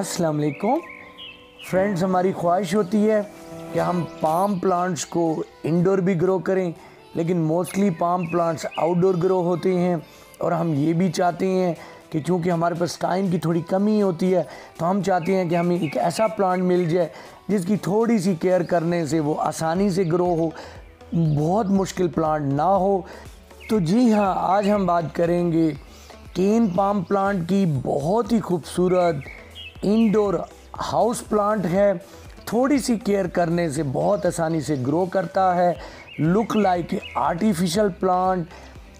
अस्सलाम वालेकुम फ्रेंड्स हमारी ख्वाहिश होती है कि हम पाम प्लांट्स को इंडोर भी ग्रो करें लेकिन mostly palm plants outdoor grow होते हैं और हम ये भी चाहते हैं कि चूँकि हमारे पास टाइम की थोड़ी कमी होती है तो हम चाहते हैं कि हमें एक ऐसा प्लांट मिल जाए जिसकी थोड़ी सी केयर करने से वो आसानी से ग्रो हो बहुत मुश्किल प्लांट ना हो तो जी हाँ आज हम बात करेंगे केन पाम प्लांट की बहुत ही खूबसूरत इंडोर हाउस प्लांट है थोड़ी सी केयर करने से बहुत आसानी से ग्रो करता है लुक लाइक आर्टिफिशियल प्लांट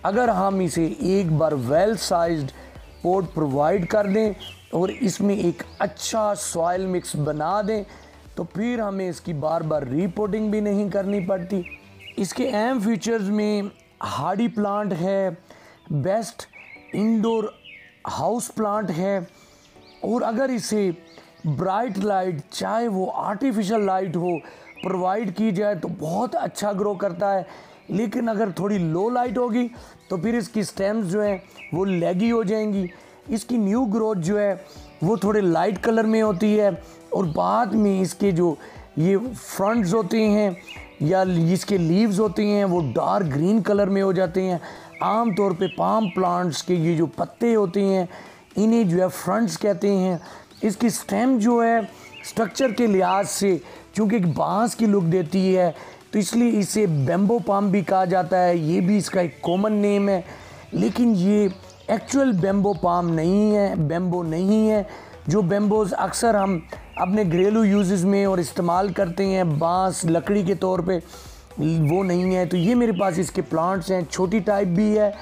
अगर हम इसे एक बार वेल साइज्ड पोर्ट प्रोवाइड कर दें और इसमें एक अच्छा सॉयल मिक्स बना दें तो फिर हमें इसकी बार बार रिपोर्टिंग भी नहीं करनी पड़ती इसके अहम फीचर्स में हार्डी प्लांट है बेस्ट इंडोर हाउस प्लांट है और अगर इसे ब्राइट लाइट चाहे वो आर्टिफिशियल लाइट हो प्रोवाइड की जाए तो बहुत अच्छा ग्रो करता है लेकिन अगर थोड़ी लो लाइट होगी तो फिर इसकी स्टेम्स जो हैं वो लेगी हो जाएंगी इसकी न्यू ग्रोथ जो है वो थोड़े लाइट कलर में होती है और बाद में इसके जो ये फ्रंट्स होते हैं या इसके लीव्स होते हैं वो डार्क ग्रीन कलर में हो जाते हैं आम तौर पे पाम प्लांट्स के ये जो पत्ते होते हैं इन्हें जो है फ्रंट्स कहते हैं इसकी स्टेम जो है स्ट्रक्चर के लिहाज से चूँकि बांस की लुक देती है तो इसलिए इसे बेम्बो पाम भी कहा जाता है ये भी इसका एक कॉमन नेम है लेकिन ये एक्चुअल बेम्बो पाम नहीं है बेम्बो नहीं है जो बेम्बोज अक्सर हम अपने घरेलू यूजेस में और इस्तेमाल करते हैं बांस लकड़ी के तौर पे वो नहीं है तो ये मेरे पास इसके प्लांट्स हैं छोटी टाइप भी है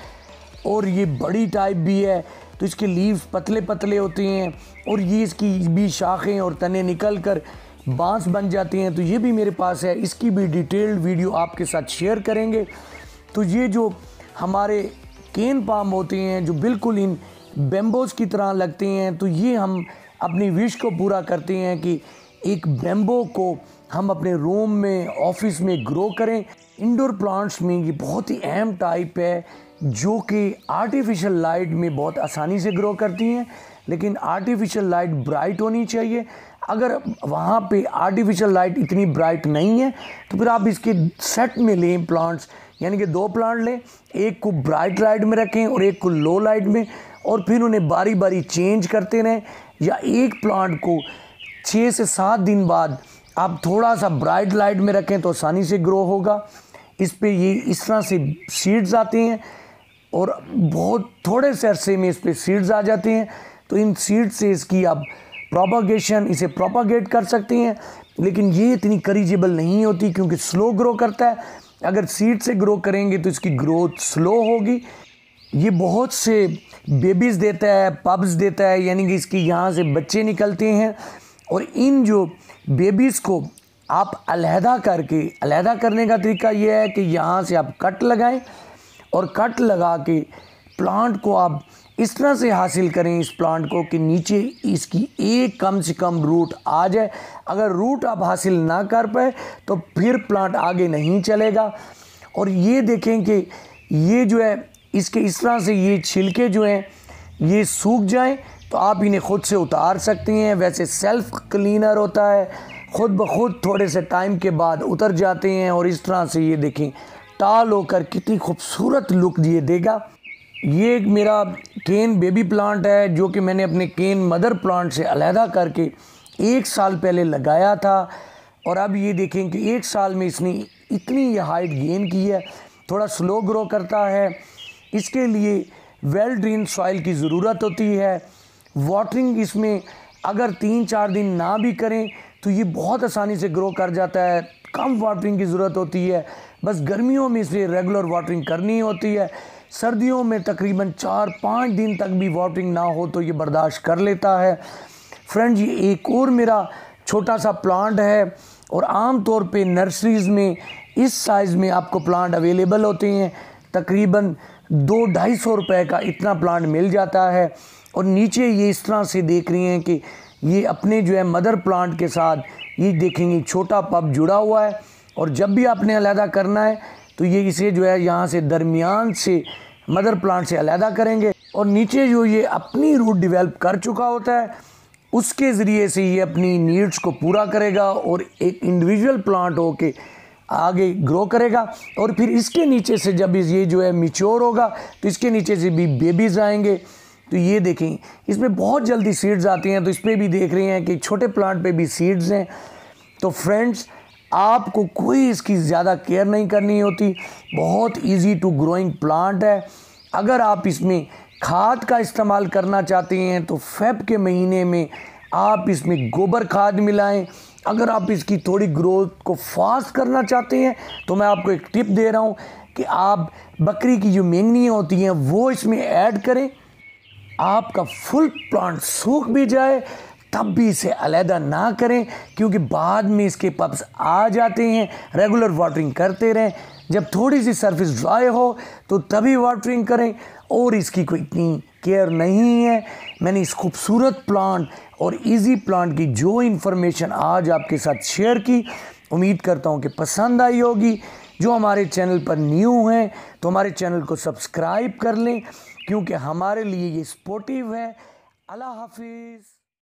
और ये बड़ी टाइप भी है तो इसके लीव्स पतले पतले होते हैं और ये इसकी भी शाखें और तने निकल कर बाँस बन जाते हैं तो ये भी मेरे पास है इसकी भी डिटेल्ड वीडियो आपके साथ शेयर करेंगे तो ये जो हमारे केन पाम होते हैं जो बिल्कुल इन बेम्बोज की तरह लगते हैं तो ये हम अपनी विश को पूरा करते हैं कि एक बेम्बो को हम अपने रूम में ऑफिस में ग्रो करें इंडोर प्लांट्स में ये बहुत ही अहम टाइप है जो कि आर्टिफिशियल लाइट में बहुत आसानी से ग्रो करती हैं लेकिन आर्टिफिशियल लाइट ब्राइट होनी चाहिए अगर वहाँ पे आर्टिफिशियल लाइट इतनी ब्राइट नहीं है तो फिर आप इसके सेट में लें प्लांट्स यानी कि दो प्लांट लें एक को ब्राइट लाइट में रखें और एक को लो लाइट में और फिर उन्हें बारी बारी चेंज करते रहें या एक प्लांट को छः से सात दिन बाद आप थोड़ा सा ब्राइट लाइट में रखें तो आसानी से ग्रो होगा इस पर ये इस तरह से सीड्स आते हैं और बहुत थोड़े से अरसे में इस पर सीड्स आ जाते हैं तो इन सीड से इसकी आप प्रोपागेशन इसे प्रोपागेट कर सकते हैं लेकिन ये इतनी करीजेबल नहीं होती क्योंकि स्लो ग्रो करता है अगर सीड से ग्रो करेंगे तो इसकी ग्रोथ स्लो होगी ये बहुत से बेबीज़ देता है पब्स देता है यानी कि इसकी यहाँ से बच्चे निकलते हैं और इन जो बेबीज़ को आप अलहदा करके अलहदा करने का तरीका ये है कि यहाँ से आप कट लगाएं और कट लगा के प्लांट को आप इस तरह से हासिल करें इस प्लांट को कि नीचे इसकी एक कम से कम रूट आ जाए अगर रूट आप हासिल ना कर पाए तो फिर प्लांट आगे नहीं चलेगा और ये देखें कि ये जो है इसके इस तरह से ये छिलके जो हैं ये सूख जाएं तो आप इन्हें ख़ुद से उतार सकते हैं वैसे सेल्फ़ क्लीनर होता है ख़ुद ब खुद थोड़े से टाइम के बाद उतर जाते हैं और इस तरह से ये देखें टाल होकर कितनी खूबसूरत लुक दिए देगा ये एक मेरा केन बेबी प्लांट है जो कि मैंने अपने केन मदर प्लांट से अलहदा करके एक साल पहले लगाया था और अब ये देखें कि एक साल में इसने इतनी हाइट गेन की है थोड़ा स्लो ग्रो करता है इसके लिए वेल ड्रीन सॉइल की ज़रूरत होती है वाटरिंग इसमें अगर तीन चार दिन ना भी करें तो ये बहुत आसानी से ग्रो कर जाता है कम वाटरिंग की ज़रूरत होती है बस गर्मियों में इसलिए रेगुलर वाटरिंग करनी होती है सर्दियों में तकरीबन चार पाँच दिन तक भी वाटरिंग ना हो तो ये बर्दाश्त कर लेता है फ्रेंड ये एक और मेरा छोटा सा प्लांट है और आम तौर पे नर्सरीज़ में इस साइज़ में आपको प्लांट अवेलेबल होते हैं तकरीबन दो ढाई सौ रुपये का इतना प्लांट मिल जाता है और नीचे ये इस तरह से देख रही हैं कि ये अपने जो है मदर प्लांट के साथ ये देखेंगे छोटा पब जुड़ा हुआ है और जब भी आपने अलहदा करना है तो ये इसे जो है यहाँ से दरमियान से मदर प्लांट से अलहदा करेंगे और नीचे जो ये अपनी रूट डिवेल्प कर चुका होता है उसके ज़रिए से ये अपनी नीड्स को पूरा करेगा और एक इंडिविजुअल प्लांट हो के आगे ग्रो करेगा और फिर इसके नीचे से जब ये जो है मिच्योर होगा तो इसके नीचे से भी बेबीज़ आएंगे तो ये देखें इसमें बहुत जल्दी सीड्स आते हैं तो इस पर भी देख रहे हैं कि छोटे प्लांट पे भी सीड्स हैं तो फ्रेंड्स आपको कोई इसकी ज़्यादा केयर नहीं करनी होती बहुत इजी टू ग्रोइंग प्लांट है अगर आप इसमें खाद का इस्तेमाल करना चाहते हैं तो फेब के महीने में आप इसमें गोबर खाद मिलाएं अगर आप इसकी थोड़ी ग्रोथ को फास्ट करना चाहते हैं तो मैं आपको एक टिप दे रहा हूँ कि आप बकरी की जो मेंगनियाँ होती हैं वो इसमें ऐड करें आपका फुल प्लांट सूख भी जाए तब भी इसे अलहदा ना करें क्योंकि बाद में इसके पब्स आ जाते हैं रेगुलर वाटरिंग करते रहें जब थोड़ी सी सरफेस ड्राई हो तो तभी वाटरिंग करें और इसकी कोई इतनी केयर नहीं है मैंने इस खूबसूरत प्लांट और इजी प्लांट की जो इन्फॉर्मेशन आज आपके साथ शेयर की उम्मीद करता हूँ कि पसंद आई होगी जो हमारे चैनल पर न्यू हैं तो हमारे चैनल को सब्सक्राइब कर लें क्योंकि हमारे लिए ये स्पोर्टिव है अल्लाह हाफिज़